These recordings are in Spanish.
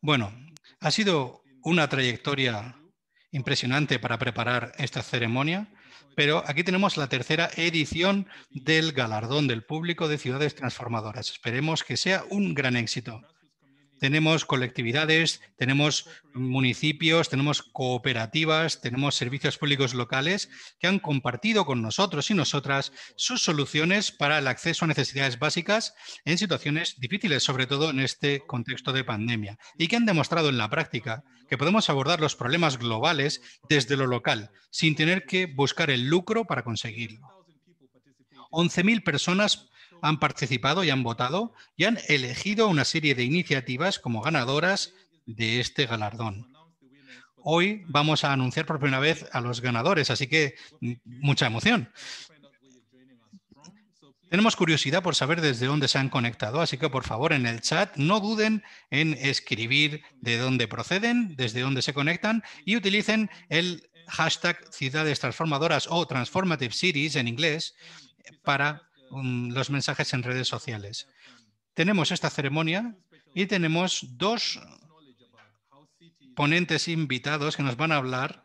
Bueno, ha sido una trayectoria impresionante para preparar esta ceremonia, pero aquí tenemos la tercera edición del galardón del público de ciudades transformadoras. Esperemos que sea un gran éxito tenemos colectividades, tenemos municipios, tenemos cooperativas, tenemos servicios públicos locales que han compartido con nosotros y nosotras sus soluciones para el acceso a necesidades básicas en situaciones difíciles, sobre todo en este contexto de pandemia, y que han demostrado en la práctica que podemos abordar los problemas globales desde lo local, sin tener que buscar el lucro para conseguirlo. 11.000 personas han participado y han votado y han elegido una serie de iniciativas como ganadoras de este galardón. Hoy vamos a anunciar por primera vez a los ganadores, así que mm, mucha emoción. Tenemos curiosidad por saber desde dónde se han conectado, así que por favor en el chat no duden en escribir de dónde proceden, desde dónde se conectan y utilicen el hashtag Ciudades Transformadoras o Transformative Cities en inglés para los mensajes en redes sociales. Tenemos esta ceremonia y tenemos dos ponentes invitados que nos van a hablar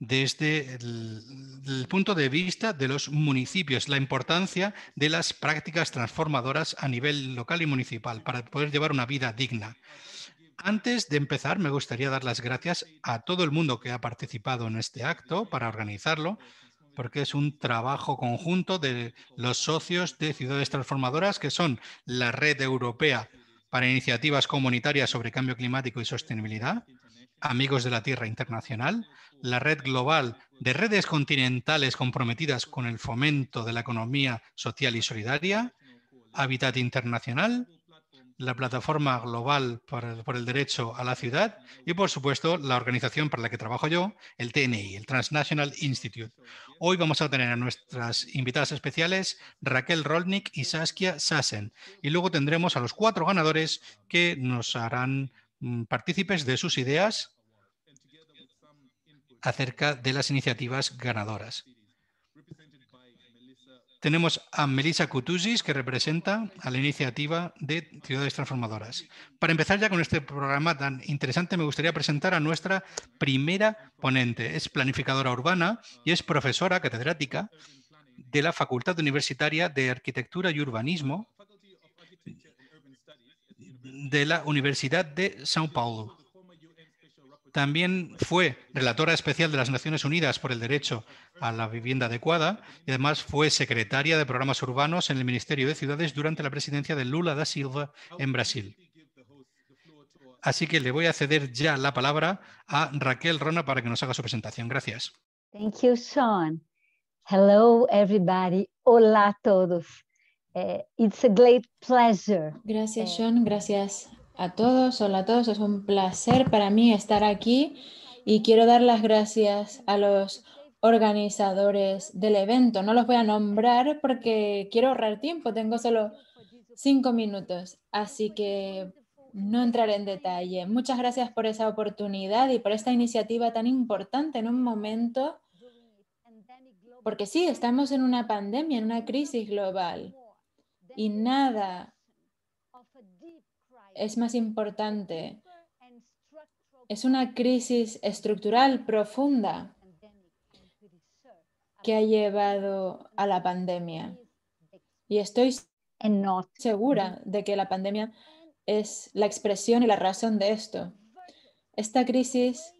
desde el, punto de vista de los municipios, la importancia de las prácticas transformadoras a nivel local y municipal para poder llevar una vida digna. Antes de empezar, me gustaría dar las gracias a todo el mundo que ha participado en este acto para organizarlo, porque es un trabajo conjunto de los socios de ciudades transformadoras, que son la Red Europea para Iniciativas Comunitarias sobre Cambio Climático y Sostenibilidad, Amigos de la Tierra Internacional, la Red Global de Redes Continentales comprometidas con el fomento de la economía social y solidaria, Hábitat Internacional, la plataforma global por el, derecho a la ciudad y, por supuesto, la organización para la que trabajo yo, el TNI, el Transnational Institute. Hoy vamos a tener a nuestras invitadas especiales Raquel Rolnik y Saskia Sassen. Y luego tendremos a los cuatro ganadores que nos harán mm, partícipes de sus ideas acerca de las iniciativas ganadoras. Tenemos a Melissa Kutusis, que representa a la iniciativa de Ciudades Transformadoras. Para empezar ya con este programa tan interesante, me gustaría presentar a nuestra primera ponente. Es planificadora urbana y es profesora catedrática de la Facultad Universitaria de Arquitectura y Urbanismo de la Universidad de São Paulo. También fue relatora especial de las Naciones Unidas por el derecho a la vivienda adecuada y además fue secretaria de programas urbanos en el Ministerio de Ciudades durante la presidencia de Lula da Silva en Brasil. Así que le voy a ceder ya la palabra a Raquel Rona para que nos haga su presentación. Gracias. Thank you, Sean. Hello, everybody. Hola a todos. Es eh, it's a great pleasure. Gracias, eh, Sean. Gracias a todos. Hola a todos, es un placer para mí estar aquí y quiero dar las gracias a los organizadores del evento. No los voy a nombrar porque quiero ahorrar tiempo, tengo solo cinco minutos, así que no entraré en detalle. Muchas gracias por esa oportunidad y por esta iniciativa tan importante en un momento, porque sí, estamos en una pandemia, en una crisis global y nada es más importante. Es una crisis estructural profunda que ha llevado a la pandemia. Y estoy segura de que la pandemia es la expresión y la razón de esto. Esta crisis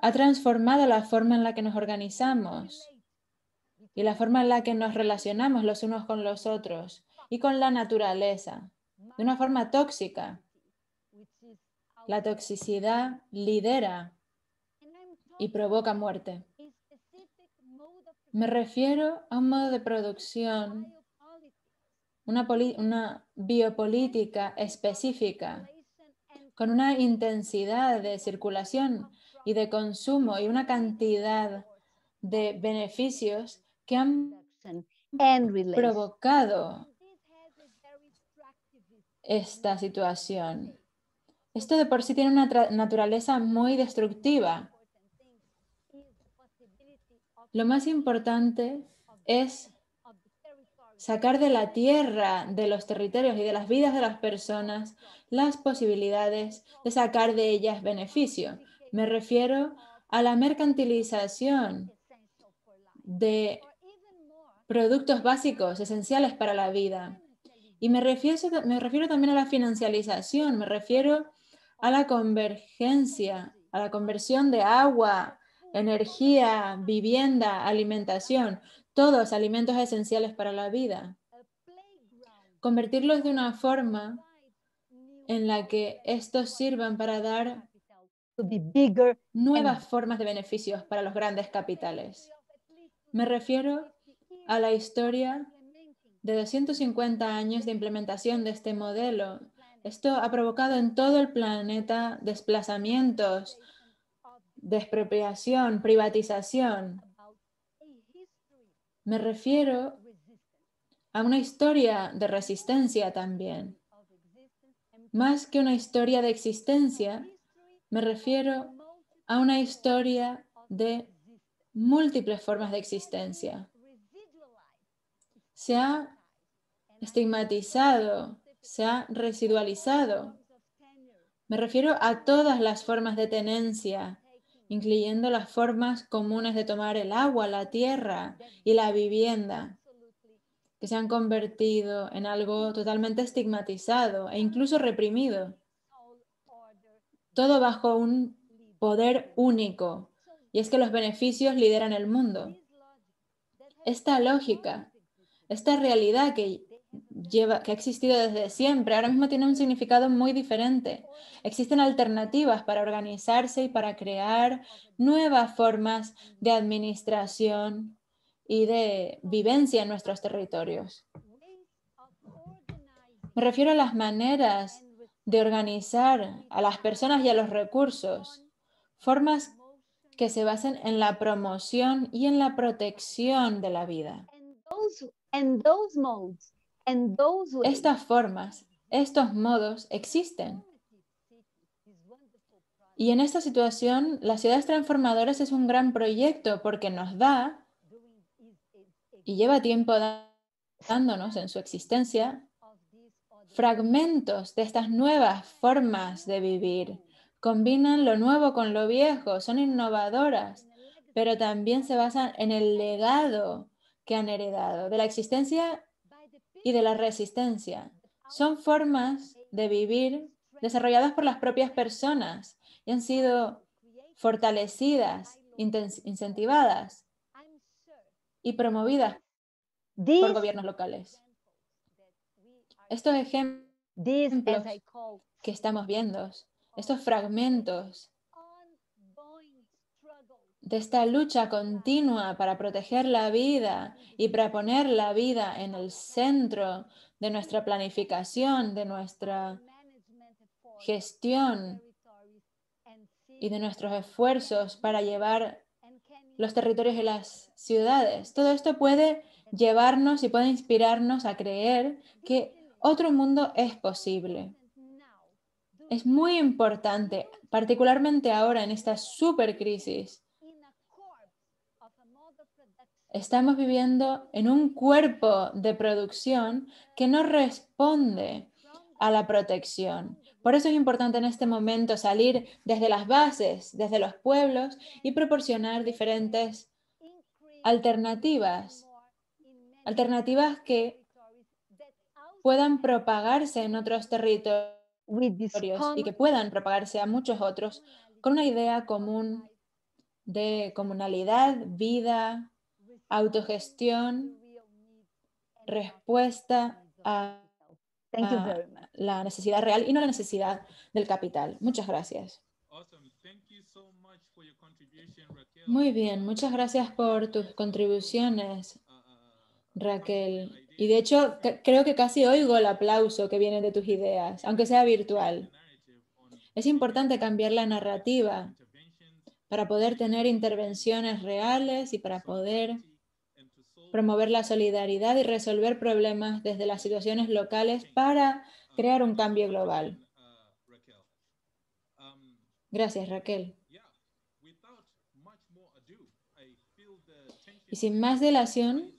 ha transformado la forma en la que nos organizamos y la forma en la que nos relacionamos los unos con los otros y con la naturaleza de una forma tóxica. La toxicidad lidera y provoca muerte. Me refiero a un modo de producción, una, biopolítica específica, con una intensidad de circulación y de consumo y una cantidad de beneficios que han provocado esta situación. Esto de por sí tiene una naturaleza muy destructiva. Lo más importante es sacar de la tierra, de los territorios y de las vidas de las personas las posibilidades de sacar de ellas beneficio. Me refiero a la mercantilización de productos básicos, esenciales para la vida, y me refiero, me refiero también a la financialización, me refiero a la convergencia, a la conversión de agua, energía, vivienda, alimentación, todos alimentos esenciales para la vida. Convertirlos de una forma en la que estos sirvan para dar nuevas formas de beneficios para los grandes capitales. Me refiero a la historia de 250 años de implementación de este modelo. Esto ha provocado en todo el planeta desplazamientos, despropiación, privatización. Me refiero a una historia de resistencia también. Más que una historia de existencia, me refiero a una historia de múltiples formas de existencia. Se ha estigmatizado, se ha residualizado. Me refiero a todas las formas de tenencia, incluyendo las formas comunes de tomar el agua, la tierra y la vivienda, que se han convertido en algo totalmente estigmatizado e incluso reprimido. Todo bajo un poder único, y es que los beneficios lideran el mundo. Esta lógica, esta realidad que que ha existido desde siempre, ahora mismo tiene un significado muy diferente. Existen alternativas para organizarse y para crear nuevas formas de administración y de vivencia en nuestros territorios. Me refiero a las maneras de organizar a las personas y a los recursos, formas que se basen en la promoción y en la protección de la vida. Estas formas, estos modos existen. Y en esta situación, las ciudades transformadoras es un gran proyecto porque nos da y lleva tiempo dándonos en su existencia fragmentos de estas nuevas formas de vivir. Combinan lo nuevo con lo viejo, son innovadoras, pero también se basan en el legado que han heredado de la existencia y de la resistencia. Son formas de vivir desarrolladas por las propias personas y han sido fortalecidas, incentivadas y promovidas por gobiernos locales. Estos ejemplos que estamos viendo, estos fragmentos de esta lucha continua para proteger la vida y para poner la vida en el centro de nuestra planificación, de nuestra gestión y de nuestros esfuerzos para llevar los territorios y las ciudades. Todo esto puede llevarnos y puede inspirarnos a creer que otro mundo es posible. Es muy importante, particularmente ahora en esta supercrisis, Estamos viviendo en un cuerpo de producción que no responde a la protección. Por eso es importante en este momento salir desde las bases, desde los pueblos y proporcionar diferentes alternativas, alternativas que puedan propagarse en otros territorios y que puedan propagarse a muchos otros con una idea común de comunalidad, vida, autogestión, respuesta a, la necesidad real y no la necesidad del capital. Muchas gracias. Muy bien, muchas gracias por tus contribuciones, Raquel. Y de hecho, creo que casi oigo el aplauso que viene de tus ideas, aunque sea virtual. Es importante cambiar la narrativa para poder tener intervenciones reales y para poder promover la solidaridad y resolver problemas desde las situaciones locales para crear un cambio global. Gracias, Raquel. Y sin más dilación,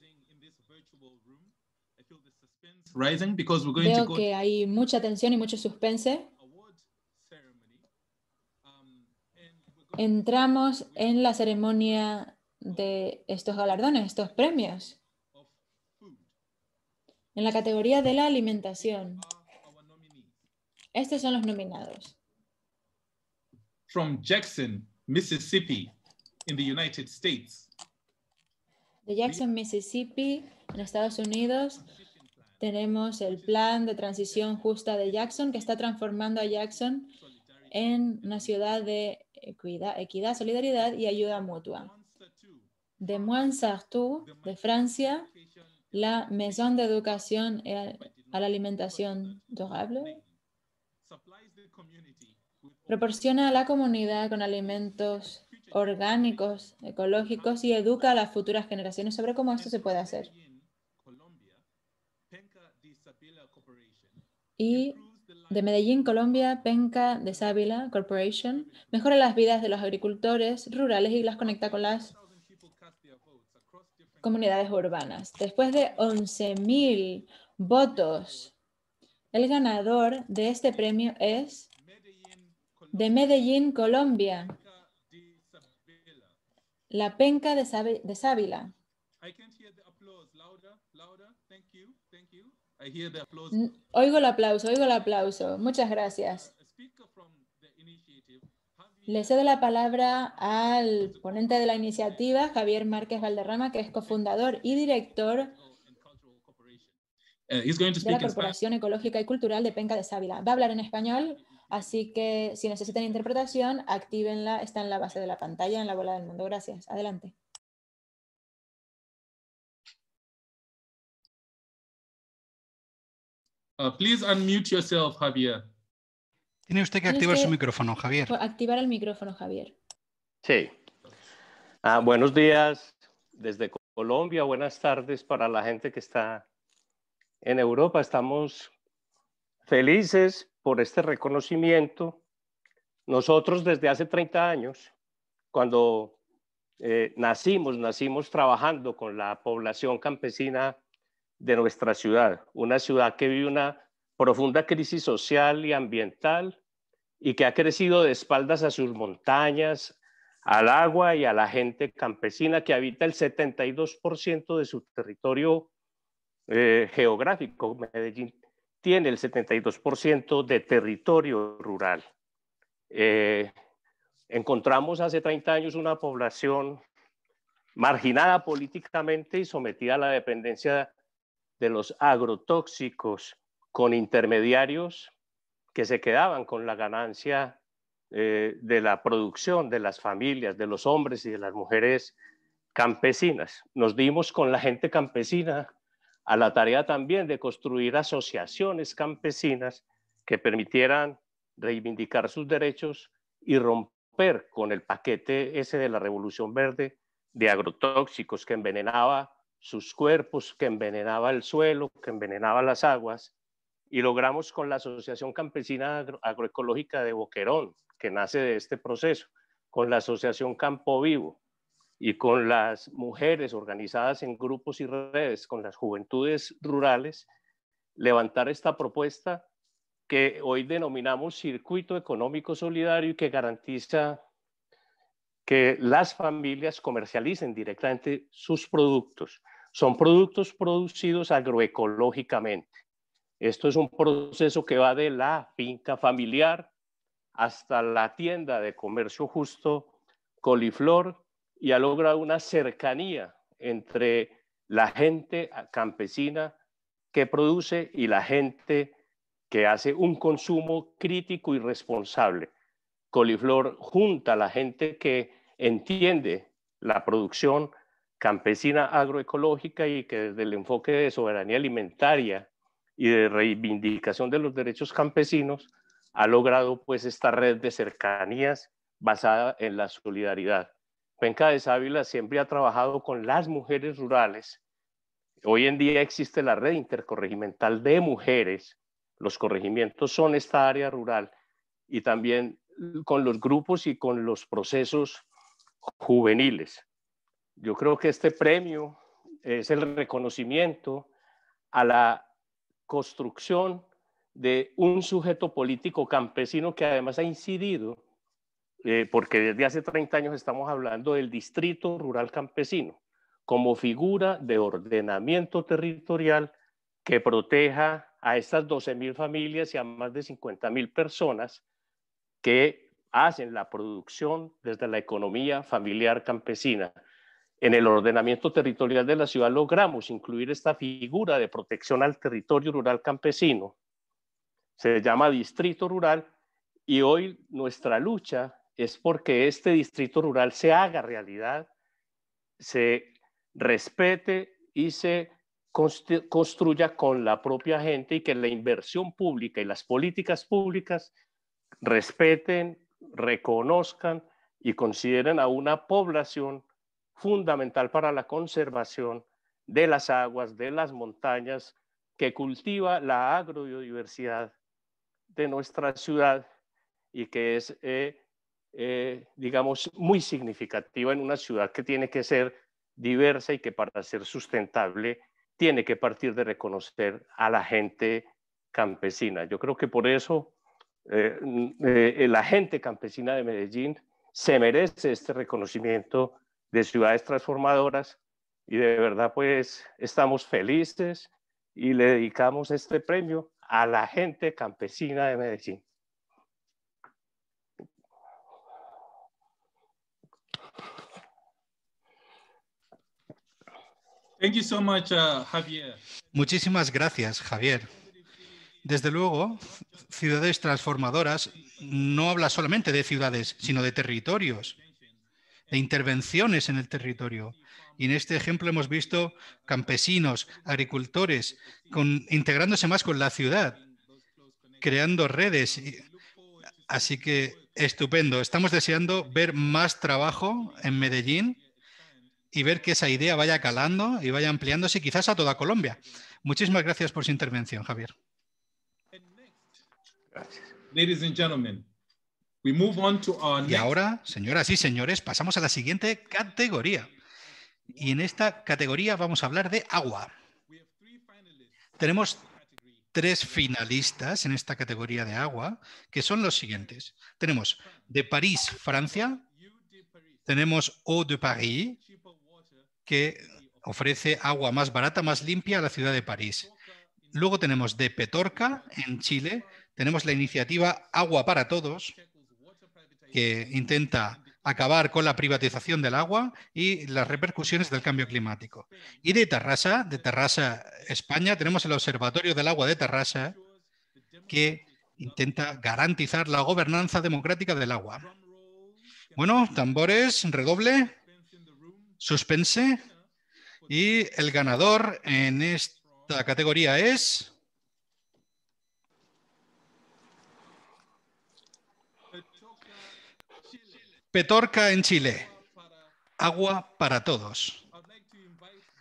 veo que hay mucha tensión y mucho suspense. Entramos en la ceremonia de estos galardones, estos premios. En la categoría de la alimentación, estos son los nominados. From Jackson, the United States. De Jackson, Mississippi, en Estados Unidos, tenemos el plan de transición justa de Jackson, que está transformando a Jackson en una ciudad de equidad, equidad solidaridad y ayuda mutua de Moine de Francia, la Maison de Educación a la Alimentación Durable proporciona a la comunidad con alimentos orgánicos, ecológicos y educa a las futuras generaciones sobre cómo esto se puede hacer. Y de Medellín, Colombia, Penca de Sávila Corporation mejora las vidas de los agricultores rurales y las conecta con las comunidades urbanas. Después de 11.000 votos, el ganador de este premio es de Medellín, Colombia, la penca de, Sábila. Oigo el aplauso, oigo el aplauso. Muchas gracias. Le cedo la palabra al ponente de la iniciativa, Javier Márquez Valderrama, que es cofundador y director eh, de la Corporación Ecológica y Cultural de Penca de Sávila. Va a hablar en español, así que si necesitan interpretación, actívenla, está en la base de la pantalla, en la bola del mundo. Gracias. Adelante. Uh, please unmute yourself, Javier. Tiene usted que activar su micrófono, Javier. Activar el micrófono, Javier. Sí. Ah, buenos días desde Colombia, buenas tardes para la gente que está en Europa. Estamos felices por este reconocimiento. Nosotros desde hace 30 años, cuando eh, nacimos, nacimos trabajando con la población campesina de nuestra ciudad, una ciudad que vive una profunda crisis social y ambiental y que ha crecido de espaldas a sus montañas, al agua y a la gente campesina que habita el 72% de su territorio eh, geográfico. Medellín tiene el 72% de territorio rural. Eh, encontramos hace 30 años una población marginada políticamente y sometida a la dependencia de los agrotóxicos con intermediarios que se quedaban con la ganancia eh, de la producción de las familias, de los hombres y de las mujeres campesinas. Nos dimos con la gente campesina a la tarea también de construir asociaciones campesinas que permitieran reivindicar sus derechos y romper con el paquete ese de la Revolución Verde de agrotóxicos que envenenaba sus cuerpos, que envenenaba el suelo, que envenenaba las aguas y logramos con la Asociación Campesina Agroecológica de Boquerón, que nace de este proceso, con la Asociación Campo Vivo y con las mujeres organizadas en grupos y redes, con las juventudes rurales, levantar esta propuesta que hoy denominamos circuito económico solidario y que garantiza que las familias comercialicen directamente sus productos. Son productos producidos agroecológicamente esto es un proceso que va de la finca familiar hasta la tienda de comercio justo coliflor y ha logrado una cercanía entre la gente campesina que produce y la gente que hace un consumo crítico y responsable. Coliflor junta a la gente que entiende la producción campesina agroecológica y que desde el enfoque de soberanía alimentaria y de reivindicación de los derechos campesinos, ha logrado pues esta red de cercanías basada en la solidaridad. Cuenca de ávila siempre ha trabajado con las mujeres rurales. Hoy en día existe la red intercorregimental de mujeres. Los corregimientos son esta área rural y también con los grupos y con los procesos juveniles. Yo creo que este premio es el reconocimiento a la construcción de un sujeto político campesino que además ha incidido, eh, porque desde hace 30 años estamos hablando del distrito rural campesino, como figura de ordenamiento territorial que proteja a estas 12.000 familias y a más de 50.000 personas que hacen la producción desde la economía familiar campesina en el ordenamiento territorial de la ciudad logramos incluir esta figura de protección al territorio rural campesino. Se llama distrito rural y hoy nuestra lucha es porque este distrito rural se haga realidad, se respete y se construya con la propia gente y que la inversión pública y las políticas públicas respeten, reconozcan y consideren a una población fundamental para la conservación de las aguas, de las montañas, que cultiva la agrobiodiversidad de nuestra ciudad y que es, eh, eh, digamos, muy significativa en una ciudad que tiene que ser diversa y que para ser sustentable tiene que partir de reconocer a la gente campesina. Yo creo que por eso eh, la gente campesina de Medellín se merece este reconocimiento de ciudades transformadoras y de verdad pues estamos felices y le dedicamos este premio a la gente campesina de Medellín. Thank you so much, uh, Javier. Muchísimas gracias, Javier. Desde luego, ciudades transformadoras no habla solamente de ciudades, sino de territorios de intervenciones en el territorio. Y en este ejemplo hemos visto campesinos, agricultores, integrándose más con la ciudad, creando redes. Así que estupendo. Estamos deseando ver más trabajo en Medellín y ver que esa idea vaya calando y vaya ampliándose quizás a toda Colombia. Muchísimas gracias por su intervención, Javier. Gracias. Ladies and gentlemen, y ahora, señoras y señores, pasamos a la siguiente categoría. Y en esta categoría vamos a hablar de agua. Tenemos tres finalistas en esta categoría de agua, que son los siguientes. Tenemos de París, Francia, tenemos Eau de Paris, que ofrece agua más barata, más limpia a la ciudad de París. Luego tenemos de Petorca, en Chile, tenemos la iniciativa Agua para Todos, que intenta acabar con la privatización del agua y las repercusiones del cambio climático. Y de Terrassa, de Terrassa, España, tenemos el Observatorio del Agua de Terrassa, que intenta garantizar la gobernanza democrática del agua. Bueno, tambores, redoble, suspense. Y el ganador en esta categoría es Petorca en Chile. Agua para todos.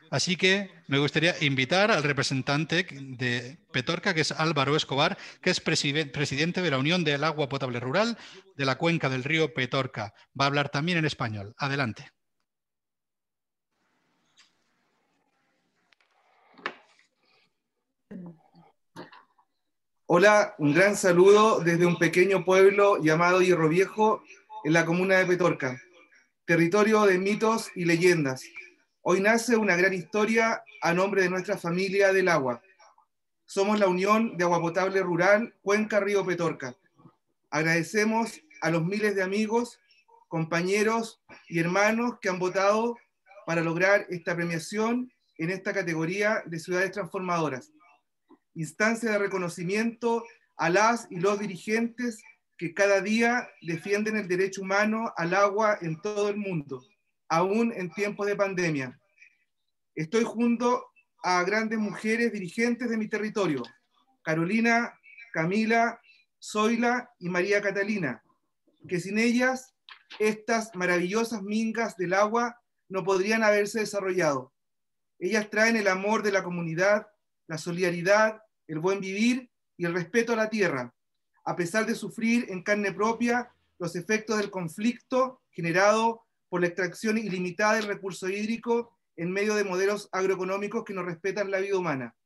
Así que me gustaría invitar al representante de Petorca, que es Álvaro Escobar, que es presidente de la Unión del Agua Potable Rural de la cuenca del río Petorca. Va a hablar también en español. Adelante. Hola, un gran saludo desde un pequeño pueblo llamado Hierro Viejo, en la comuna de Petorca, territorio de mitos y leyendas. Hoy nace una gran historia a nombre de nuestra familia del agua. Somos la Unión de Agua Potable Rural Cuenca Río Petorca. Agradecemos a los miles de amigos, compañeros y hermanos que han votado para lograr esta premiación en esta categoría de ciudades transformadoras. Instancia de reconocimiento a las y los dirigentes que cada día defienden el derecho humano al agua en todo el mundo, aún en tiempos de pandemia. Estoy junto a grandes mujeres dirigentes de mi territorio, Carolina, Camila, Zoila y María Catalina, que sin ellas estas maravillosas mingas del agua no podrían haberse desarrollado. Ellas traen el amor de la comunidad, la solidaridad, el buen vivir y el respeto a la tierra, a pesar de sufrir en carne propia los efectos del conflicto generado por la extracción ilimitada del recurso hídrico en medio de modelos agroeconómicos que no respetan la vida humana.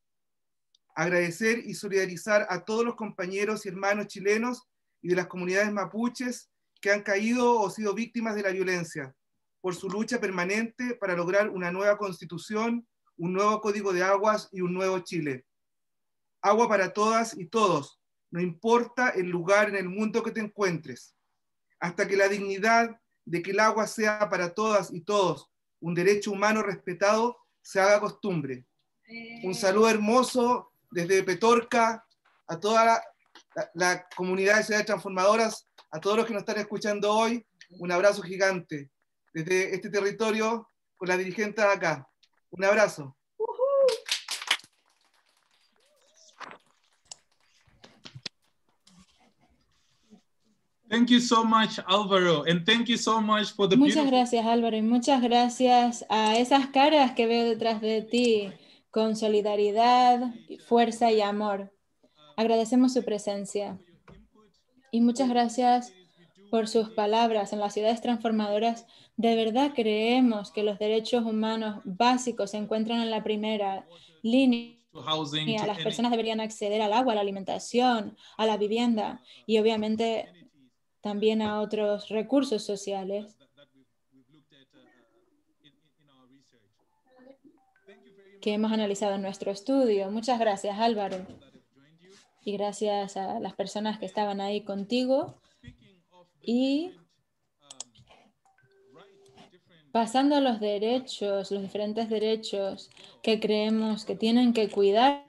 Agradecer y solidarizar a todos los compañeros y hermanos chilenos y de las comunidades mapuches que han caído o sido víctimas de la violencia por su lucha permanente para lograr una nueva constitución, un nuevo código de aguas y un nuevo Chile. Agua para todas y todos, no importa el lugar en el mundo que te encuentres, hasta que la dignidad de que el agua sea para todas y todos un derecho humano respetado se haga costumbre. Eh. Un saludo hermoso desde Petorca a toda la, comunidad de Ciudades Transformadoras, a todos los que nos están escuchando hoy, un abrazo gigante desde este territorio con la dirigente de acá. Un abrazo. Thank you so much, Álvaro, and thank you so much for the Muchas gracias, Álvaro, y muchas gracias a esas caras que veo detrás de ti, con solidaridad, fuerza y amor. Agradecemos su presencia. Y muchas gracias por sus palabras en las ciudades transformadoras. De verdad creemos que los derechos humanos básicos se encuentran en la primera línea y las personas deberían acceder al agua, a la alimentación, a la vivienda y obviamente también a otros recursos sociales. que hemos analizado en nuestro estudio. Muchas gracias, Álvaro. Y gracias a las personas que estaban ahí contigo. Y pasando a los derechos, los diferentes derechos que creemos que tienen que cuidarse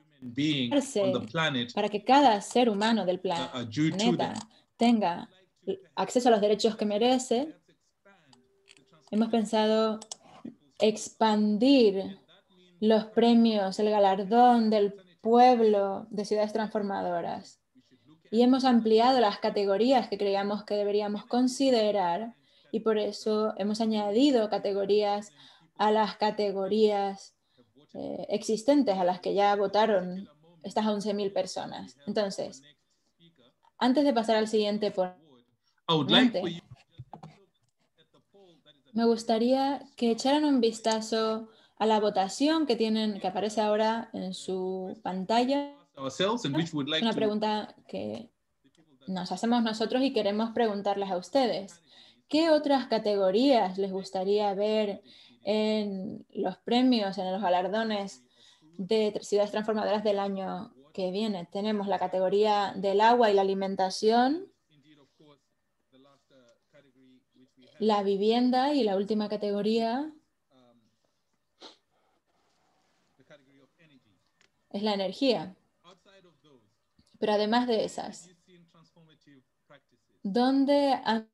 para que cada ser humano del planeta tenga acceso a los derechos que merece, hemos pensado expandir los premios, el galardón del pueblo de ciudades transformadoras. Y hemos ampliado las categorías que creíamos que deberíamos considerar y por eso hemos añadido categorías a las categorías eh, existentes a las que ya votaron estas 11.000 personas. Entonces, antes de pasar al siguiente punto me gustaría que echaran un vistazo a la votación que tienen, que aparece ahora en su pantalla. Una pregunta que nos hacemos nosotros y queremos preguntarles a ustedes. ¿Qué otras categorías les gustaría ver en los premios, en los galardones de ciudades transformadoras del año que viene? Tenemos la categoría del agua y la alimentación, la vivienda y la última categoría es la energía. Pero además de esas, ¿dónde han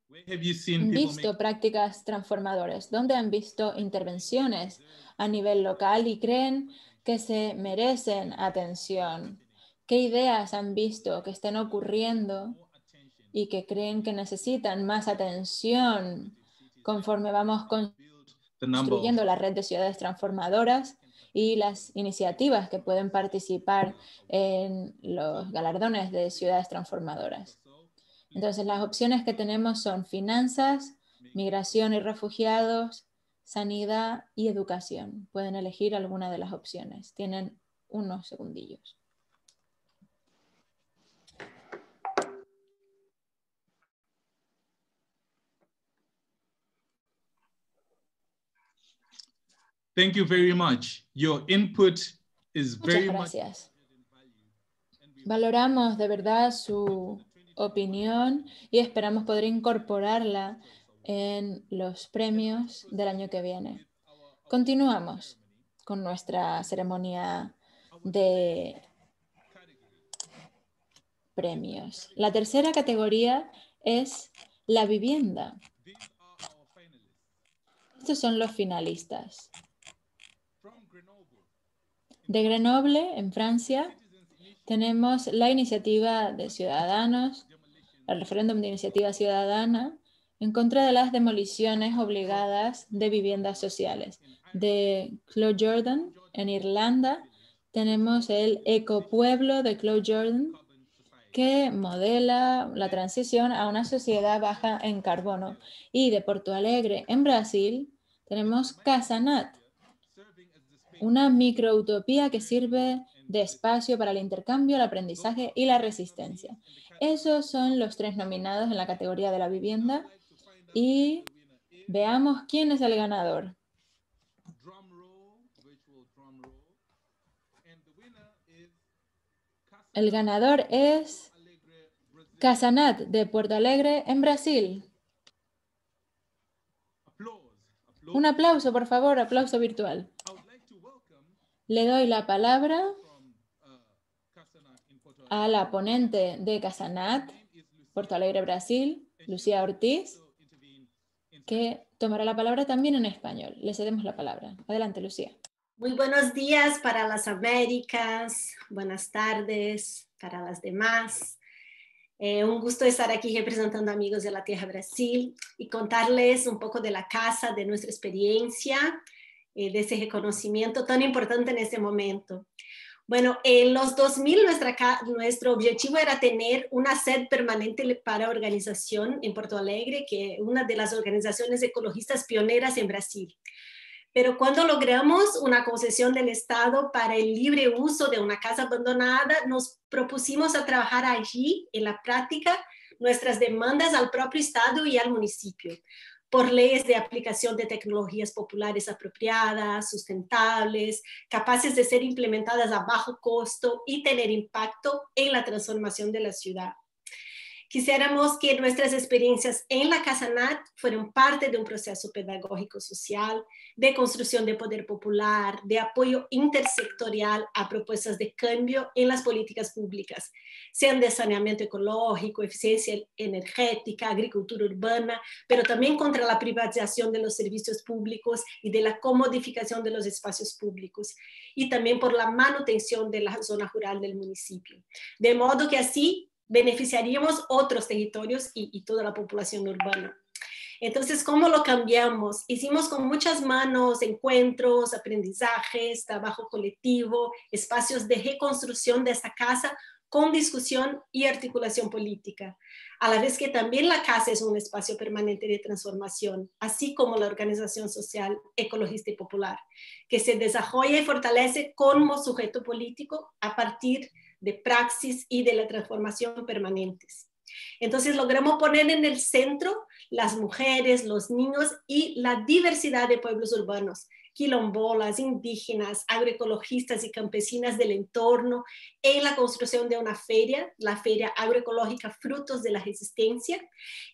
visto prácticas transformadoras? ¿Dónde han visto intervenciones a nivel local y creen que se merecen atención? ¿Qué ideas han visto que están ocurriendo y que creen que necesitan más atención conforme vamos construyendo la red de ciudades transformadoras y las iniciativas que pueden participar en los galardones de ciudades transformadoras. Entonces, las opciones que tenemos son finanzas, migración y refugiados, sanidad y educación. Pueden elegir alguna de las opciones. Tienen unos segundillos. much. input Muchas gracias. Valoramos de verdad su opinión y esperamos poder incorporarla en los premios del año que viene. Continuamos con nuestra ceremonia de premios. La tercera categoría es la vivienda. Estos son los finalistas. De Grenoble, en Francia, tenemos la iniciativa de ciudadanos, el referéndum de iniciativa ciudadana, en contra de las demoliciones obligadas de viviendas sociales. De Claude Jordan, en Irlanda, tenemos el ecopueblo de Claude Jordan, que modela la transición a una sociedad baja en carbono. Y de Porto Alegre, en Brasil, tenemos Casanat, una microutopía que sirve de espacio para el intercambio, el aprendizaje y la resistencia. Esos son los tres nominados en la categoría de la vivienda y veamos quién es el ganador. El ganador es Casanat de Puerto Alegre en Brasil. Un aplauso, por favor, aplauso virtual. Le doy la palabra a la ponente de Casanat, Porto Alegre, Brasil, Lucía Ortiz, que tomará la palabra también en español. Le cedemos la palabra. Adelante, Lucía. Muy buenos días para las Américas, buenas tardes para las demás. Eh, un gusto estar aquí representando a amigos de la Tierra Brasil y contarles un poco de la casa, de nuestra experiencia eh, de ese reconocimiento tan importante en ese momento. Bueno, en los 2000 nuestra, nuestro objetivo era tener una sed permanente para organización en Porto Alegre, que es una de las organizaciones ecologistas pioneras en Brasil. Pero cuando logramos una concesión del Estado para el libre uso de una casa abandonada, nos propusimos a trabajar allí en la práctica nuestras demandas al propio Estado y al municipio por leyes de aplicación de tecnologías populares apropiadas, sustentables, capaces de ser implementadas a bajo costo y tener impacto en la transformación de la ciudad. Quisiéramos que nuestras experiencias en la Casa NAT fueran parte de un proceso pedagógico social, de construcción de poder popular, de apoyo intersectorial a propuestas de cambio en las políticas públicas, sean de saneamiento ecológico, eficiencia energética, agricultura urbana, pero también contra la privatización de los servicios públicos y de la comodificación de los espacios públicos, y también por la manutención de la zona rural del municipio. De modo que así beneficiaríamos otros territorios y, toda la población urbana. Entonces, ¿cómo lo cambiamos? Hicimos con muchas manos encuentros, aprendizajes, trabajo colectivo, espacios de reconstrucción de esta casa con discusión y articulación política, a la vez que también la casa es un espacio permanente de transformación, así como la organización social, ecologista y popular, que se desarrolla y fortalece como sujeto político a partir de de praxis y de la transformación permanentes. Entonces logramos poner en el centro las mujeres, los niños y la diversidad de pueblos urbanos, quilombolas, indígenas, agroecologistas y campesinas del entorno en la construcción de una feria, la Feria Agroecológica Frutos de la Resistencia,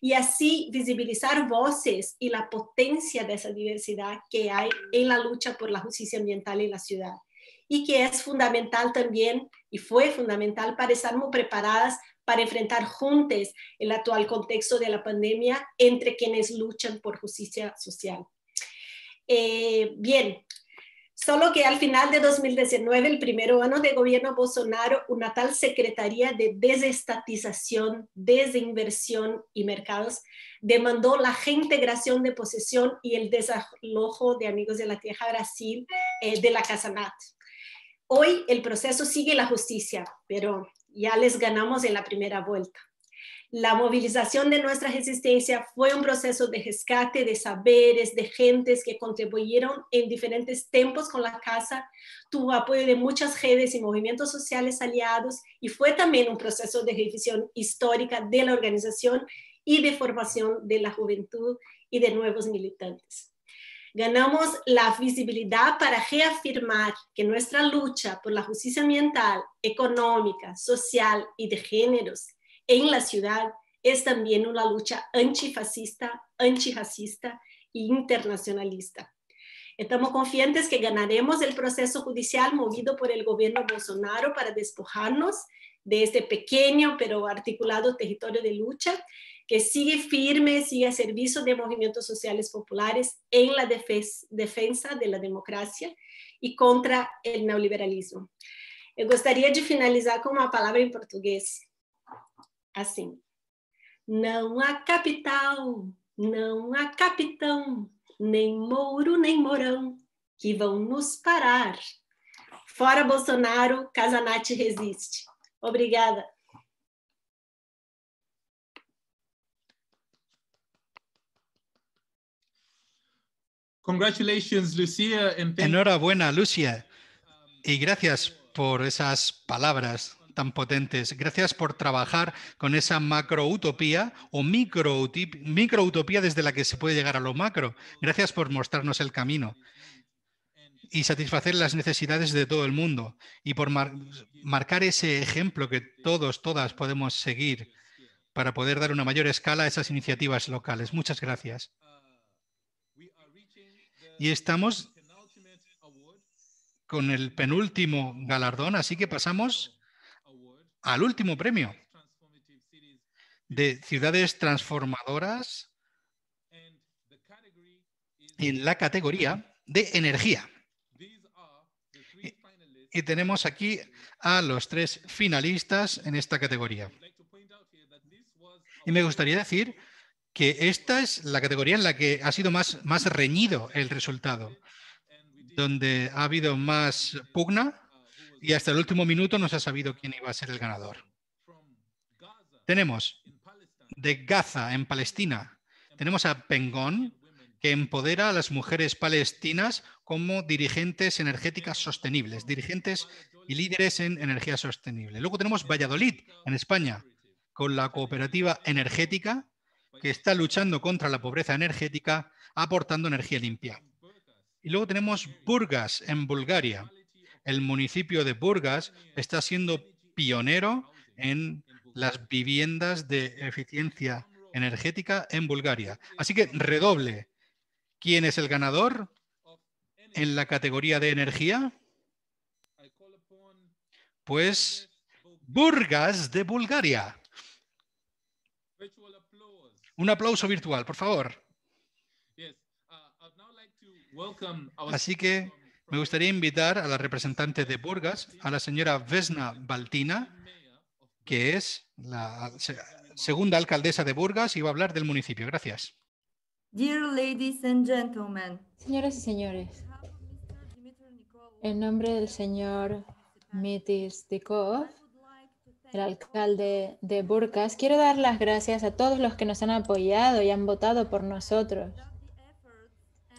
y así visibilizar voces y la potencia de esa diversidad que hay en la lucha por la justicia ambiental en la ciudad y que es fundamental también y fue fundamental para estar muy preparadas para enfrentar juntas el actual contexto de la pandemia entre quienes luchan por justicia social. Eh, bien, solo que al final de 2019, el primer año de gobierno Bolsonaro, una tal Secretaría de Desestatización, Desinversión y Mercados demandó la reintegración de posesión y el desalojo de Amigos de la Tierra Brasil eh, de la Casa Nat. Hoy el proceso sigue la justicia, pero ya les ganamos en la primera vuelta. La movilización de nuestra resistencia fue un proceso de rescate de saberes, de gentes que contribuyeron en diferentes tiempos con la casa, tuvo apoyo de muchas redes y movimientos sociales aliados y fue también un proceso de revisión histórica de la organización y de formación de la juventud y de nuevos militantes ganamos la visibilidad para reafirmar que nuestra lucha por la justicia ambiental, económica, social y de géneros en la ciudad es también una lucha antifascista, antirracista e internacionalista. Estamos confiantes que ganaremos el proceso judicial movido por el gobierno Bolsonaro para despojarnos de este pequeño pero articulado territorio de lucha que sigue firme, sigue a servicio de movimientos sociales populares en la defensa de la democracia y contra el neoliberalismo. Eu gostaria de finalizar com uma palavra em português. Assim. Não há capital, não há capitão, nem mouro, nem morão, que vão nos parar. Fora Bolsonaro, Casanate resiste. Obrigada. Enhorabuena, Lucia. Y gracias por esas palabras tan potentes. Gracias por trabajar con esa macroutopía o microutopía desde la que se puede llegar a lo macro. Gracias por mostrarnos el camino y satisfacer las necesidades de todo el mundo y por marcar ese ejemplo que todos, todas podemos seguir para poder dar una mayor escala a esas iniciativas locales. Muchas gracias y estamos con el penúltimo galardón, así que pasamos al último premio de ciudades transformadoras en la categoría de energía. Y tenemos aquí a los tres finalistas en esta categoría. Y me gustaría decir que esta es la categoría en la que ha sido más, más reñido el resultado, donde ha habido más pugna y hasta el último minuto no se ha sabido quién iba a ser el ganador. Tenemos de Gaza, en Palestina, tenemos a Pengón, que empodera a las mujeres palestinas como dirigentes energéticas sostenibles, dirigentes y líderes en energía sostenible. Luego tenemos Valladolid, en España, con la cooperativa energética que está luchando contra la pobreza energética aportando energía limpia. Y luego tenemos Burgas en Bulgaria. El municipio de Burgas está siendo pionero en las viviendas de eficiencia energética en Bulgaria. Así que redoble. ¿Quién es el ganador en la categoría de energía? Pues Burgas de Bulgaria. Un aplauso virtual, por favor. Uh, Así que me gustaría invitar a la representante de Burgas, a la señora Vesna Baltina, que es la segunda alcaldesa de Burgas y va a hablar del municipio. Gracias. Señoras y señores, en nombre del señor Mitis Dikov, el alcalde de burkas quiero dar las gracias a todos los que nos han apoyado y han votado por nosotros.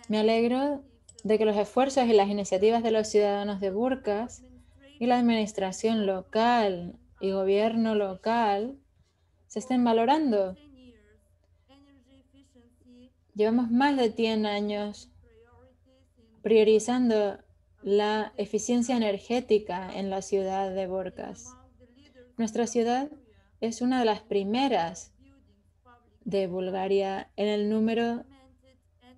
Me alegro de que los esfuerzos y las iniciativas de los ciudadanos de burkas y la administración local y gobierno local se estén valorando. Llevamos más de 100 años priorizando la eficiencia energética en la ciudad de burkas nuestra ciudad es una de las primeras de Bulgaria en el número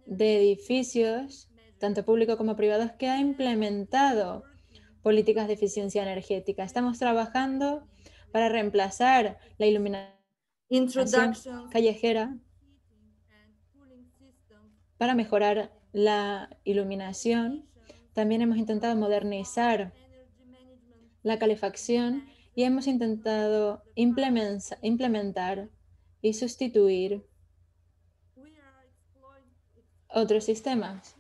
de edificios, tanto públicos como privados, que ha implementado políticas de eficiencia energética. Estamos trabajando para reemplazar la iluminación callejera para mejorar la iluminación. También hemos intentado modernizar la calefacción y hemos intentado implementar y sustituir otros sistemas.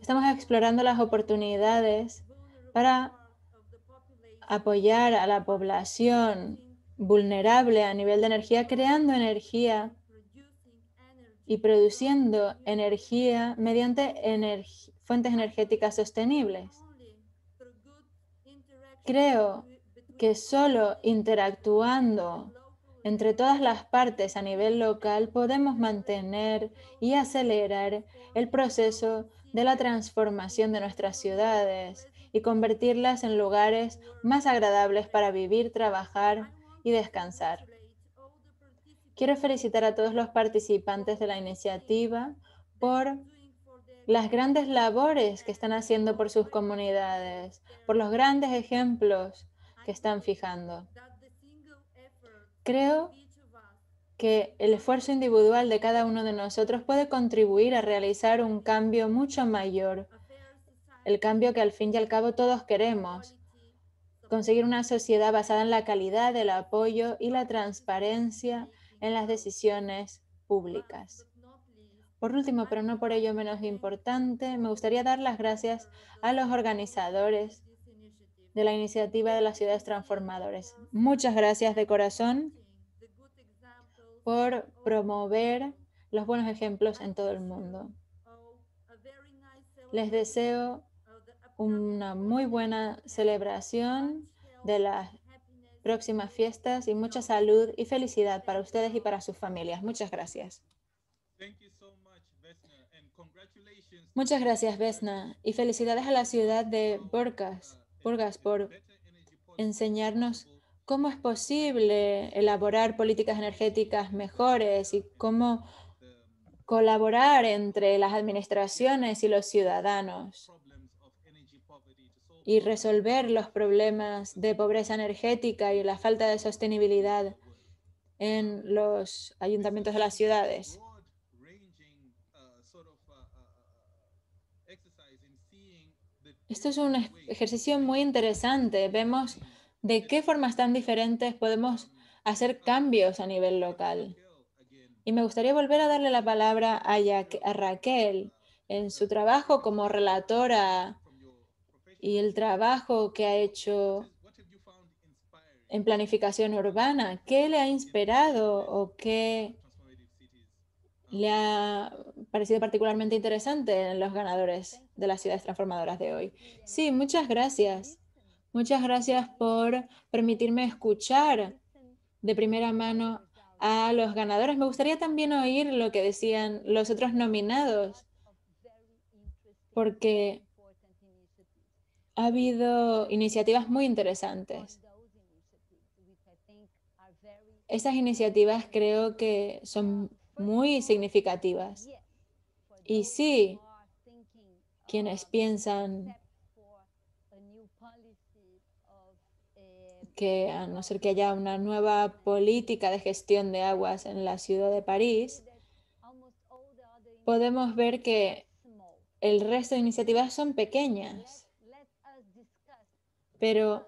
Estamos explorando las oportunidades para apoyar a la población vulnerable a nivel de energía, creando energía y produciendo energía mediante fuentes energéticas sostenibles. Creo que solo interactuando entre todas las partes a nivel local podemos mantener y acelerar el proceso de la transformación de nuestras ciudades y convertirlas en lugares más agradables para vivir, trabajar y descansar. Quiero felicitar a todos los participantes de la iniciativa por las grandes labores que están haciendo por sus comunidades, por los grandes ejemplos que están fijando. Creo que el esfuerzo individual de cada uno de nosotros puede contribuir a realizar un cambio mucho mayor, el cambio que al fin y al cabo todos queremos, conseguir una sociedad basada en la calidad, el apoyo y la transparencia en las decisiones públicas. Por último, pero no por ello menos importante, me gustaría dar las gracias a los organizadores de la iniciativa de las ciudades transformadoras. Muchas gracias de corazón por promover los buenos ejemplos en todo el mundo. Les deseo una muy buena celebración de las próximas fiestas y mucha salud y felicidad para ustedes y para sus familias. Muchas gracias. Muchas gracias, Vesna, y felicidades a la ciudad de Borcas Burgas por enseñarnos cómo es posible elaborar políticas energéticas mejores y cómo colaborar entre las administraciones y los ciudadanos y resolver los problemas de pobreza energética y la falta de sostenibilidad en los ayuntamientos de las ciudades. Esto es un ejercicio muy interesante. Vemos de qué formas tan diferentes podemos hacer cambios a nivel local. Y me gustaría volver a darle la palabra a, a Raquel en su trabajo como relatora y el trabajo que ha hecho en planificación urbana. ¿Qué le ha inspirado o qué le ha parecido particularmente interesante en los ganadores de las ciudades transformadoras de hoy. Sí, muchas gracias. Muchas gracias por permitirme escuchar de primera mano a los ganadores. Me gustaría también oír lo que decían los otros nominados, porque ha habido iniciativas muy interesantes. Esas iniciativas creo que son muy significativas. Y sí, quienes piensan que a no ser que haya una nueva política de gestión de aguas en la ciudad de París, podemos ver que el resto de iniciativas son pequeñas. Pero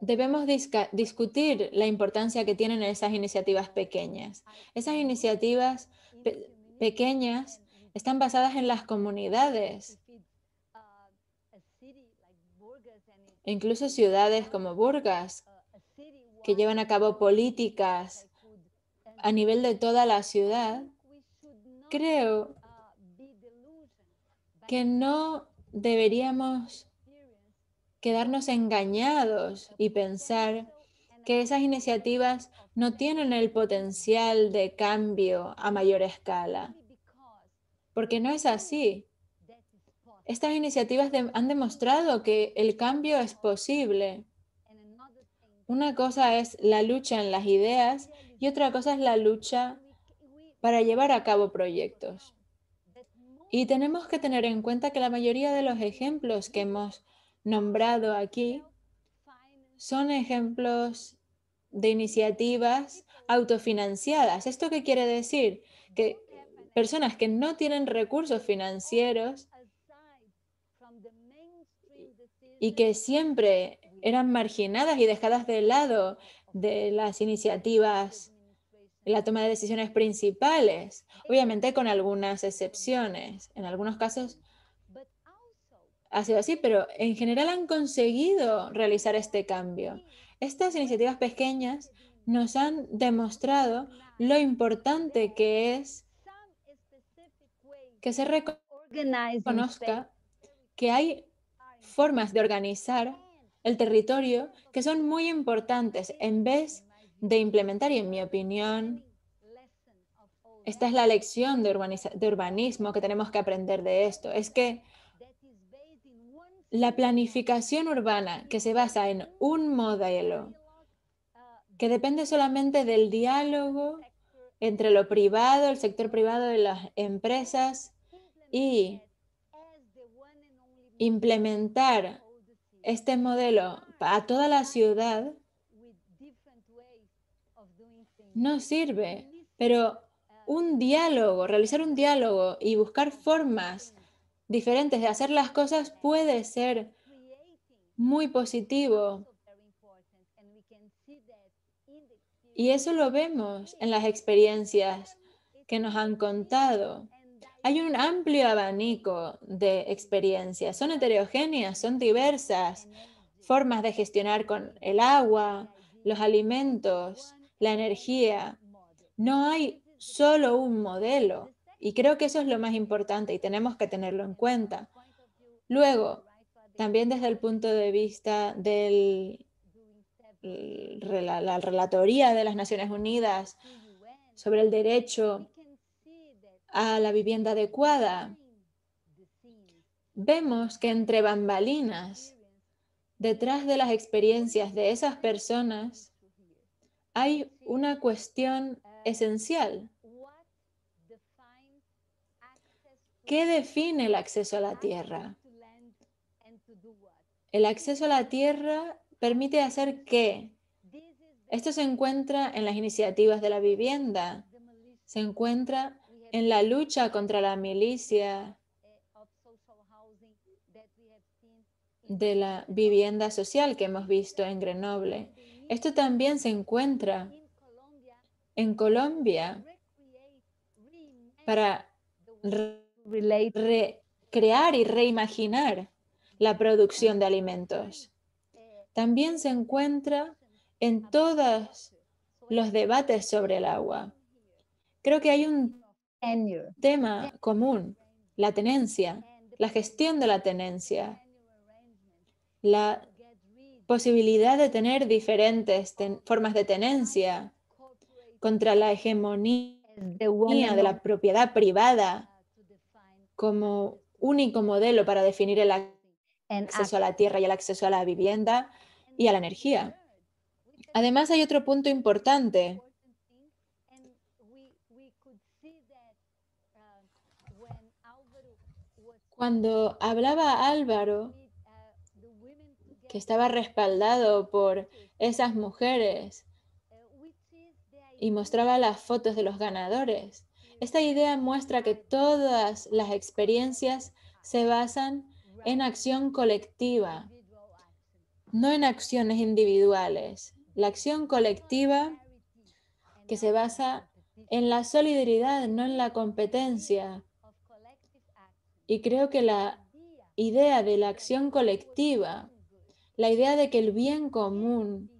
debemos discutir la importancia que tienen esas iniciativas pequeñas. Esas iniciativas pequeñas están basadas en las comunidades. Incluso ciudades como Burgas, que llevan a cabo políticas a nivel de toda la ciudad, creo que no deberíamos quedarnos engañados y pensar que esas iniciativas no tienen el potencial de cambio a mayor escala, porque no es así. Estas iniciativas han demostrado que el cambio es posible. Una cosa es la lucha en las ideas y otra cosa es la lucha para llevar a cabo proyectos. Y tenemos que tener en cuenta que la mayoría de los ejemplos que hemos nombrado aquí son ejemplos de iniciativas autofinanciadas. ¿Esto qué quiere decir? Que personas que no tienen recursos financieros y que siempre eran marginadas y dejadas de lado de las iniciativas, la toma de decisiones principales, obviamente con algunas excepciones. En algunos casos ha sido así, pero en general han conseguido realizar este cambio. Estas iniciativas pequeñas nos han demostrado lo importante que es que se reconozca que hay formas de organizar el territorio que son muy importantes en vez de implementar, y en mi opinión, esta es la lección de, de urbanismo que tenemos que aprender de esto, es que la planificación urbana que se basa en un modelo que depende solamente del diálogo entre lo privado, el sector privado de las empresas y implementar este modelo a toda la ciudad no sirve, pero un diálogo, realizar un diálogo y buscar formas diferentes, de hacer las cosas, puede ser muy positivo. Y eso lo vemos en las experiencias que nos han contado. Hay un amplio abanico de experiencias. Son heterogéneas, son diversas. Formas de gestionar con el agua, los alimentos, la energía. No hay solo un modelo. Y creo que eso es lo más importante y tenemos que tenerlo en cuenta. Luego, también desde el punto de vista de la, relatoría de las Naciones Unidas sobre el derecho a la vivienda adecuada, vemos que entre bambalinas, detrás de las experiencias de esas personas, hay una cuestión esencial ¿Qué define el acceso a la tierra? El acceso a la tierra permite hacer qué? Esto se encuentra en las iniciativas de la vivienda, se encuentra en la lucha contra la milicia de la vivienda social que hemos visto en Grenoble. Esto también se encuentra en Colombia para crear y reimaginar la producción de alimentos. También se encuentra en todos los debates sobre el agua. Creo que hay un tema común, la tenencia, la gestión de la tenencia, la posibilidad de tener diferentes formas de tenencia contra la hegemonía de la propiedad privada como único modelo para definir el acceso a la tierra y el acceso a la vivienda y a la energía. Además, hay otro punto importante. Cuando hablaba Álvaro, que estaba respaldado por esas mujeres y mostraba las fotos de los ganadores, esta idea muestra que todas las experiencias se basan en acción colectiva, no en acciones individuales. La acción colectiva que se basa en la solidaridad, no en la competencia. Y creo que la idea de la acción colectiva, la idea de que el bien común,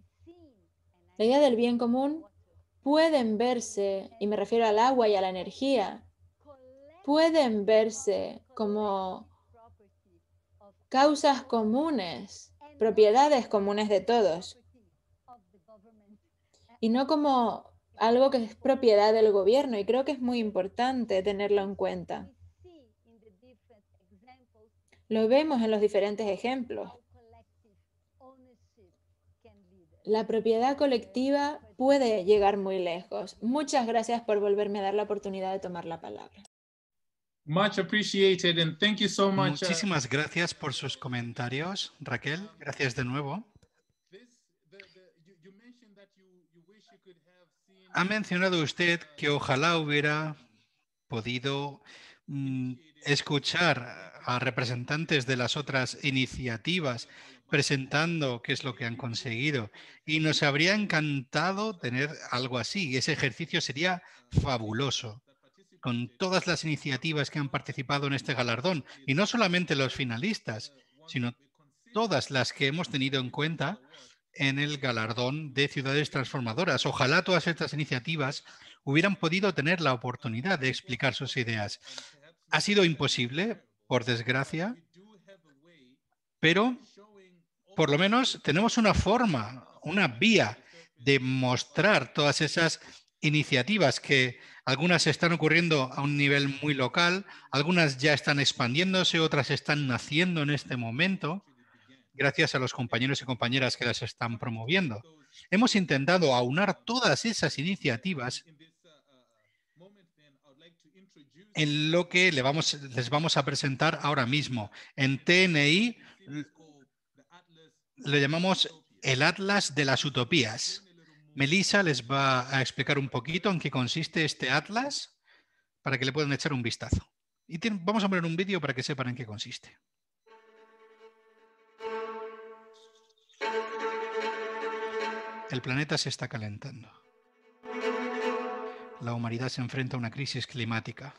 la idea del bien común pueden verse, y me refiero al agua y a la energía, pueden verse como causas comunes, propiedades comunes de todos, y no como algo que es propiedad del gobierno. Y creo que es muy importante tenerlo en cuenta. Lo vemos en los diferentes ejemplos la propiedad colectiva puede llegar muy lejos. Muchas gracias por volverme a dar la oportunidad de tomar la palabra. Much uh, Muchísimas gracias por sus comentarios, Raquel. Gracias de nuevo. Ha mencionado usted que ojalá hubiera podido mm, escuchar a representantes de las otras iniciativas presentando qué es lo que han conseguido. Y nos habría encantado tener algo así. ese ejercicio sería fabuloso con todas las iniciativas que han participado en este galardón, y no solamente los finalistas, sino todas las que hemos tenido en cuenta en el galardón de ciudades transformadoras. Ojalá todas estas iniciativas hubieran podido tener la oportunidad de explicar sus ideas. Ha sido imposible, por desgracia, pero por lo menos tenemos una forma, una vía de mostrar todas esas iniciativas que algunas están ocurriendo a un nivel muy local, algunas ya están expandiéndose, otras están naciendo en este momento, gracias a los compañeros y compañeras que las están promoviendo. Hemos intentado aunar todas esas iniciativas en lo que les vamos a presentar ahora mismo. En TNI lo llamamos el Atlas de las Utopías. Melissa les va a explicar un poquito en qué consiste este atlas para que le puedan echar un vistazo. Y vamos a poner un vídeo para que sepan en qué consiste. El planeta se está calentando. La humanidad se enfrenta a una crisis climática.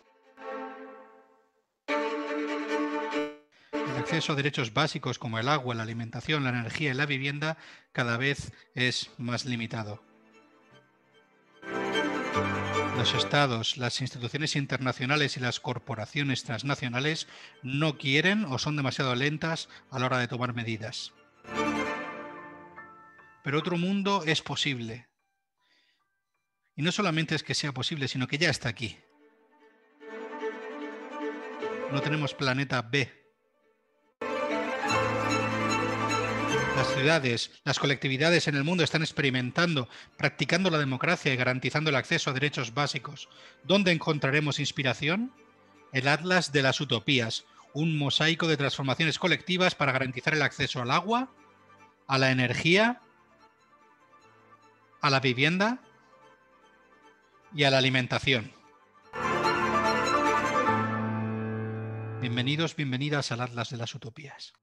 El acceso a derechos básicos como el agua, la alimentación, la energía y la vivienda cada vez es más limitado. Los estados, las instituciones internacionales y las corporaciones transnacionales no quieren o son demasiado lentas a la hora de tomar medidas. Pero otro mundo es posible. Y no solamente es que sea posible, sino que ya está aquí. No tenemos planeta B, Las ciudades, las colectividades en el mundo están experimentando, practicando la democracia y garantizando el acceso a derechos básicos. ¿Dónde encontraremos inspiración? El Atlas de las Utopías, un mosaico de transformaciones colectivas para garantizar el acceso al agua, a la energía, a la vivienda y a la alimentación. Bienvenidos, bienvenidas al Atlas de las Utopías.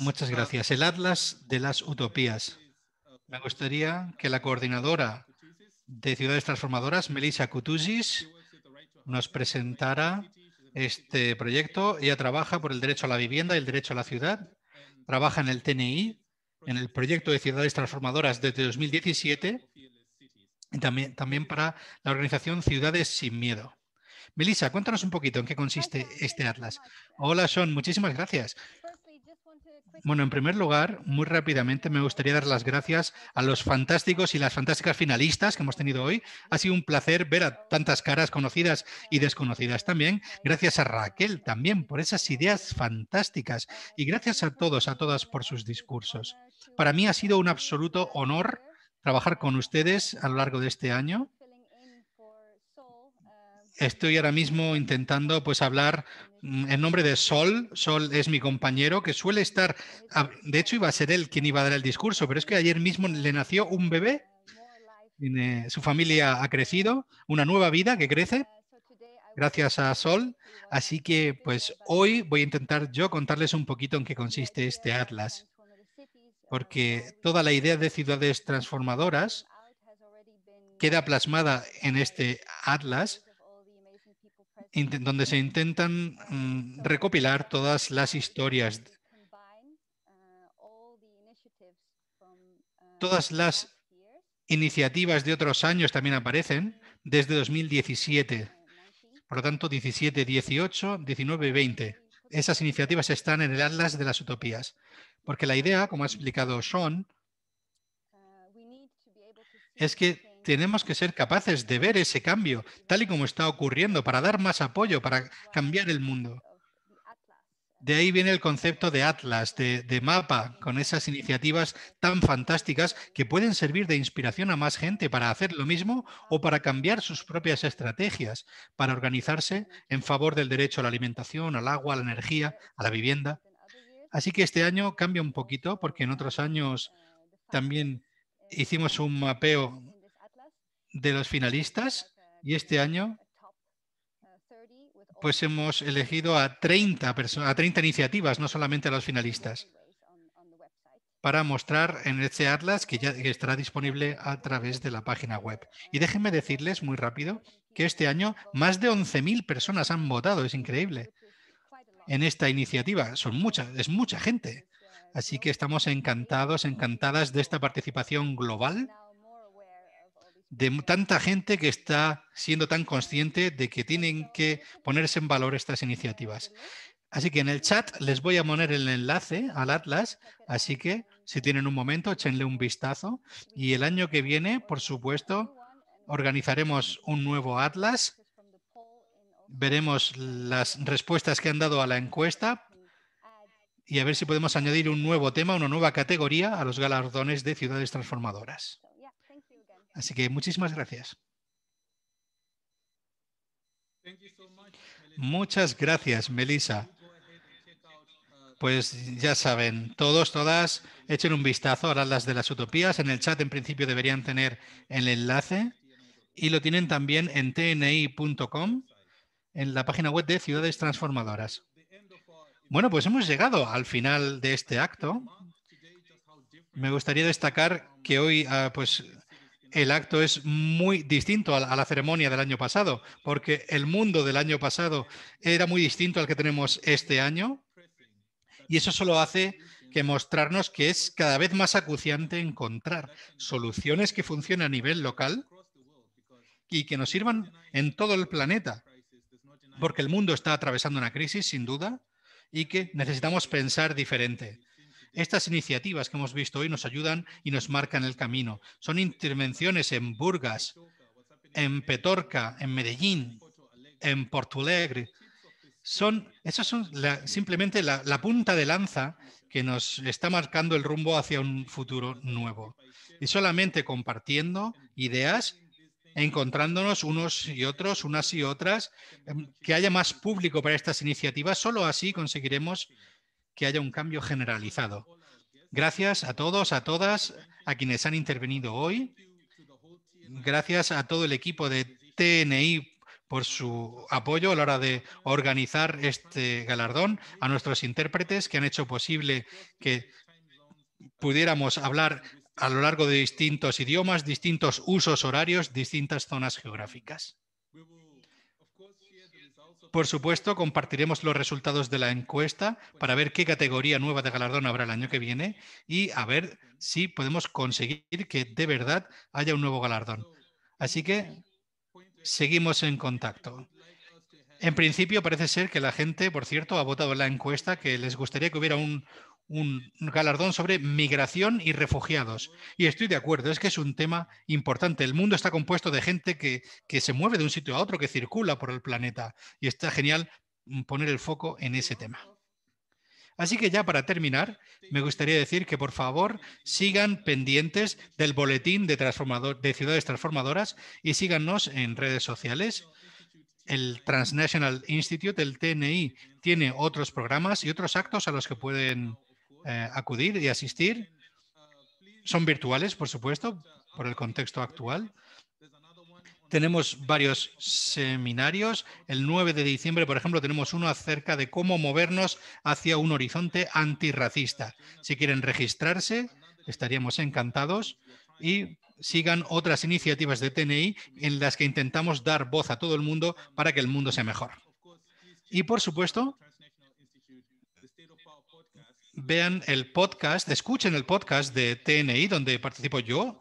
Muchas gracias. El Atlas de las Utopías. Me gustaría que la coordinadora de Ciudades Transformadoras, Melissa Kutuzis, nos presentara este proyecto. Ella trabaja por el derecho a la vivienda y el derecho a la ciudad. Trabaja en el TNI, en el proyecto de Ciudades Transformadoras desde 2017 y también, también para la organización Ciudades sin Miedo. Melissa, cuéntanos un poquito en qué consiste este atlas. Hola, Sean, muchísimas gracias. Bueno, en primer lugar, muy rápidamente me gustaría dar las gracias a los fantásticos y las fantásticas finalistas que hemos tenido hoy. Ha sido un placer ver a tantas caras conocidas y desconocidas también. Gracias a Raquel también por esas ideas fantásticas y gracias a todos, a todas por sus discursos. Para mí ha sido un absoluto honor trabajar con ustedes a lo largo de este año estoy ahora mismo intentando pues hablar mm, en nombre de Sol. Sol es mi compañero que suele estar, de hecho iba a ser él quien iba a dar el discurso, pero es que ayer mismo le nació un bebé, su familia ha crecido, una nueva vida que crece gracias a Sol. Así que pues hoy voy a intentar yo contarles un poquito en qué consiste este atlas, porque toda la idea de ciudades transformadoras queda plasmada en este atlas donde se intentan mm, recopilar todas las historias, todas las iniciativas de otros años también aparecen desde 2017. Por lo tanto, 17, 18, 19 20. Esas iniciativas están en el Atlas de las Utopías. Porque la idea, como ha explicado Sean, es que tenemos que ser capaces de ver ese cambio tal y como está ocurriendo para dar más apoyo, para cambiar el mundo. De ahí viene el concepto de Atlas, de, mapa, con esas iniciativas tan fantásticas que pueden servir de inspiración a más gente para hacer lo mismo o para cambiar sus propias estrategias, para organizarse en favor del derecho a la alimentación, al agua, a la energía, a la vivienda. Así que este año cambia un poquito porque en otros años también hicimos un mapeo de los finalistas y este año pues hemos elegido a 30, a 30 iniciativas, no solamente a los finalistas, para mostrar en este atlas que ya estará disponible a través de la página web. Y déjenme decirles muy rápido que este año más de 11.000 personas han votado, es increíble, en esta iniciativa. Son muchas, es mucha gente. Así que estamos encantados, encantadas de esta participación global de tanta gente que está siendo tan consciente de que tienen que ponerse en valor estas iniciativas. Así que en el chat les voy a poner el enlace al Atlas, así que si tienen un momento, échenle un vistazo. Y el año que viene, por supuesto, organizaremos un nuevo Atlas. Veremos las respuestas que han dado a la encuesta y a ver si podemos añadir un nuevo tema, una nueva categoría a los galardones de ciudades transformadoras. Así que muchísimas gracias. Muchas gracias, Melissa. Pues ya saben, todos, todas, echen un vistazo a las de las utopías. En el chat, en principio, deberían tener el enlace y lo tienen también en tni.com, en la página web de Ciudades Transformadoras. Bueno, pues hemos llegado al final de este acto. Me gustaría destacar que hoy, ah, pues el acto es muy distinto a la, ceremonia del año pasado, porque el mundo del año pasado era muy distinto al que tenemos este año. Y eso solo hace que mostrarnos que es cada vez más acuciante encontrar soluciones que funcionen a nivel local y que nos sirvan en todo el planeta, porque el mundo está atravesando una crisis, sin duda, y que necesitamos pensar diferente. Estas iniciativas que hemos visto hoy nos ayudan y nos marcan el camino. Son intervenciones en Burgas, en Petorca, en Medellín, en Porto Alegre. Son, esas son simplemente la punta de lanza que nos está marcando el rumbo hacia un futuro nuevo. Y solamente compartiendo ideas encontrándonos unos y otros, unas y otras, em, que haya más público para estas iniciativas. Solo así conseguiremos que haya un cambio generalizado. Gracias a todos, a todas, a quienes han intervenido hoy. Gracias a todo el equipo de TNI por su apoyo a la hora de organizar este galardón, a nuestros intérpretes que han hecho posible que pudiéramos hablar a lo largo de distintos idiomas, distintos usos horarios, distintas zonas geográficas. Por supuesto, compartiremos los resultados de la encuesta para ver qué categoría nueva de galardón habrá el año que viene y a ver si podemos conseguir que de verdad haya un nuevo galardón. Así que seguimos en contacto. En principio parece ser que la gente, por cierto, ha votado en la encuesta que les gustaría que hubiera un, un galardón sobre migración y refugiados. Y estoy de acuerdo, es que es un tema importante. El mundo está compuesto de gente que, se mueve de un sitio a otro, que circula por el planeta. Y está genial poner el foco en ese tema. Así que ya para terminar, me gustaría decir que por favor sigan pendientes del boletín de, de ciudades transformadoras y síganos en redes sociales el Transnational Institute, el TNI, tiene otros programas y otros actos a los que pueden eh, acudir y asistir. Son virtuales, por supuesto, por el contexto actual. Tenemos varios seminarios. El 9 de diciembre, por ejemplo, tenemos uno acerca de cómo movernos hacia un horizonte antirracista. Si quieren registrarse, estaríamos encantados. Y sigan otras iniciativas de TNI en las que intentamos dar voz a todo el mundo para que el mundo sea mejor. Y, por supuesto, vean el podcast, escuchen el podcast de TNI, donde participo yo,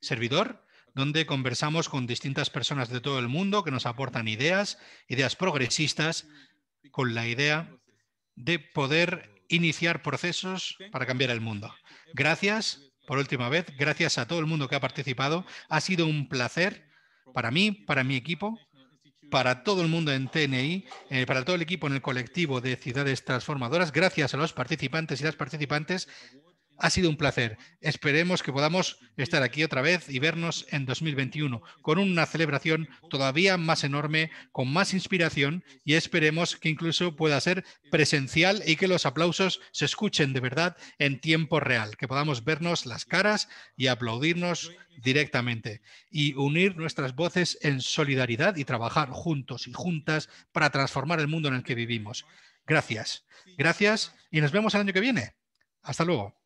servidor, donde conversamos con distintas personas de todo el mundo que nos aportan ideas, ideas progresistas, con la idea de poder iniciar procesos para cambiar el mundo. Gracias por última vez, gracias a todo el mundo que ha participado. Ha sido un placer para mí, para mi equipo para todo el mundo en TNI, eh, para todo el equipo en el colectivo de ciudades transformadoras, gracias a los participantes y las participantes ha sido un placer. Esperemos que podamos estar aquí otra vez y vernos en 2021 con una celebración todavía más enorme, con más inspiración y esperemos que incluso pueda ser presencial y que los aplausos se escuchen de verdad en tiempo real, que podamos vernos las caras y aplaudirnos directamente y unir nuestras voces en solidaridad y trabajar juntos y juntas para transformar el mundo en el que vivimos. Gracias. Gracias y nos vemos el año que viene. Hasta luego.